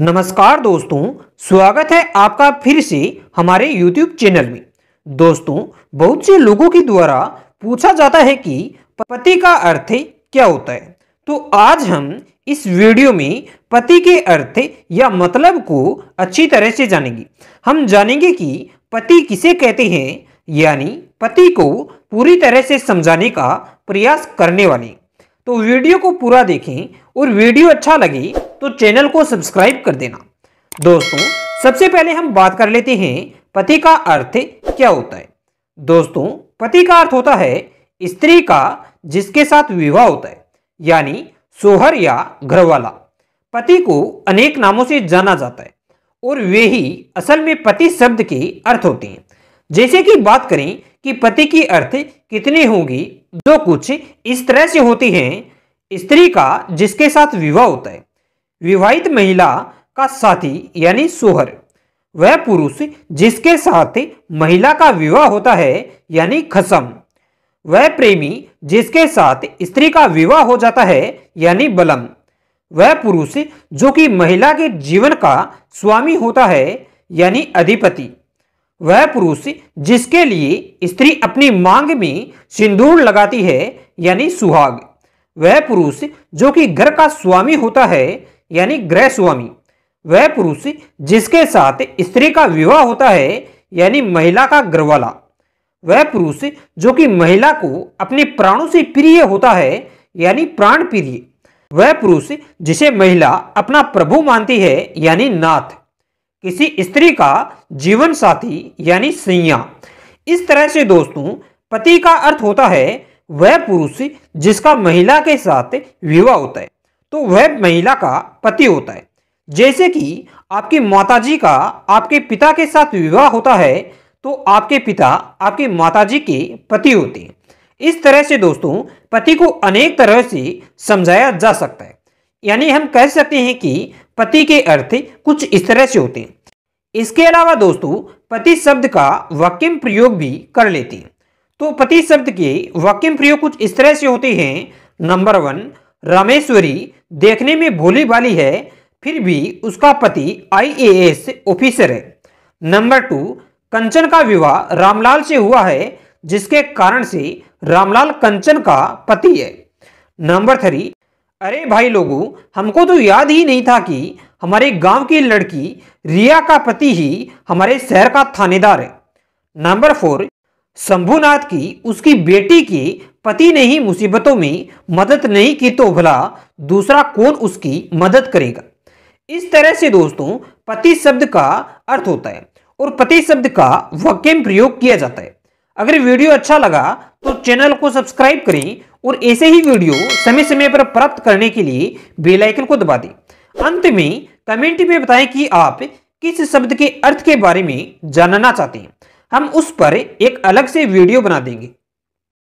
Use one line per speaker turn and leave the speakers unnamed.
नमस्कार दोस्तों स्वागत है आपका फिर से हमारे YouTube चैनल में दोस्तों बहुत से लोगों के द्वारा पूछा जाता है कि पति का अर्थ क्या होता है तो आज हम इस वीडियो में पति के अर्थ या मतलब को अच्छी तरह से जानेंगे हम जानेंगे कि पति किसे कहते हैं यानी पति को पूरी तरह से समझाने का प्रयास करने वाले तो वीडियो को पूरा देखें और वीडियो अच्छा लगे तो चैनल को सब्सक्राइब कर देना दोस्तों सबसे पहले हम बात कर लेते हैं पति का अर्थ क्या होता है दोस्तों पति का अर्थ होता है स्त्री का जिसके साथ विवाह होता है यानी सोहर या घरवाला पति को अनेक नामों से जाना जाता है और वे ही असल में पति शब्द के अर्थ होते हैं जैसे कि बात करें कि पति की अर्थ कितने होगी जो कुछ इस तरह से होती हैं स्त्री का जिसके साथ विवाह होता है विवाहित महिला का साथी यानी सोहर वह पुरुष जिसके साथ महिला का विवाह होता है यानी खसम वह प्रेमी जिसके साथ स्त्री का विवाह हो जाता है यानी बलम वह पुरुष जो कि महिला के जीवन का स्वामी होता है यानी अधिपति वह पुरुष जिसके लिए स्त्री अपनी मांग में सिंदूर लगाती है यानी सुहाग वह पुरुष जो कि घर का स्वामी होता है यानी ग्रह स्वामी वह पुरुष जिसके साथ स्त्री का विवाह होता है यानी महिला का ग्रवाला वह पुरुष जो कि महिला को अपने प्राणों से प्रिय होता है यानी प्राण प्रिय वह पुरुष जिसे महिला अपना प्रभु मानती है यानी नाथ किसी स्त्री का जीवन साथी यानी सैया इस तरह से दोस्तों पति का अर्थ होता है वह पुरुष जिसका महिला के साथ विवाह होता है तो वह महिला का पति होता है जैसे कि आपकी माताजी का आपके पिता के साथ विवाह होता है तो आपके पिता आपकी माताजी के पति होते हैं इस तरह से दोस्तों पति को अनेक तरह से समझाया जा सकता है यानी हम कह सकते हैं कि पति के अर्थ कुछ इस तरह से होते हैं इसके अलावा दोस्तों पति शब्द का वाक्यम प्रयोग भी कर लेते हैं तो पति शब्द के वाक्यम प्रयोग कुछ इस तरह से होते हैं नंबर वन रामेश्वरी देखने में भोली भाली है फिर भी उसका पति आईएएस ऑफिसर है नंबर टू कंचन का विवाह रामलाल से हुआ है जिसके कारण से रामलाल कंचन का पति है नंबर थ्री अरे भाई लोगों हमको तो याद ही नहीं था कि हमारे गांव की लड़की रिया का पति ही हमारे शहर का थानेदार है नंबर फोर शंभुनाथ की उसकी बेटी के पति ने ही मुसीबतों में मदद नहीं की तो भला दूसरा कौन उसकी मदद करेगा इस तरह से दोस्तों पति शब्द का अर्थ होता है और पति शब्द का वाक्य में प्रयोग किया जाता है अगर वीडियो अच्छा लगा तो चैनल को सब्सक्राइब करें और ऐसे ही वीडियो समय समय पर प्राप्त करने के लिए बेल आइकन को दबा दें अंत में कमेंट में बताएं कि आप किस शब्द के अर्थ के बारे में जानना चाहते हैं हम उस पर एक अलग से वीडियो बना देंगे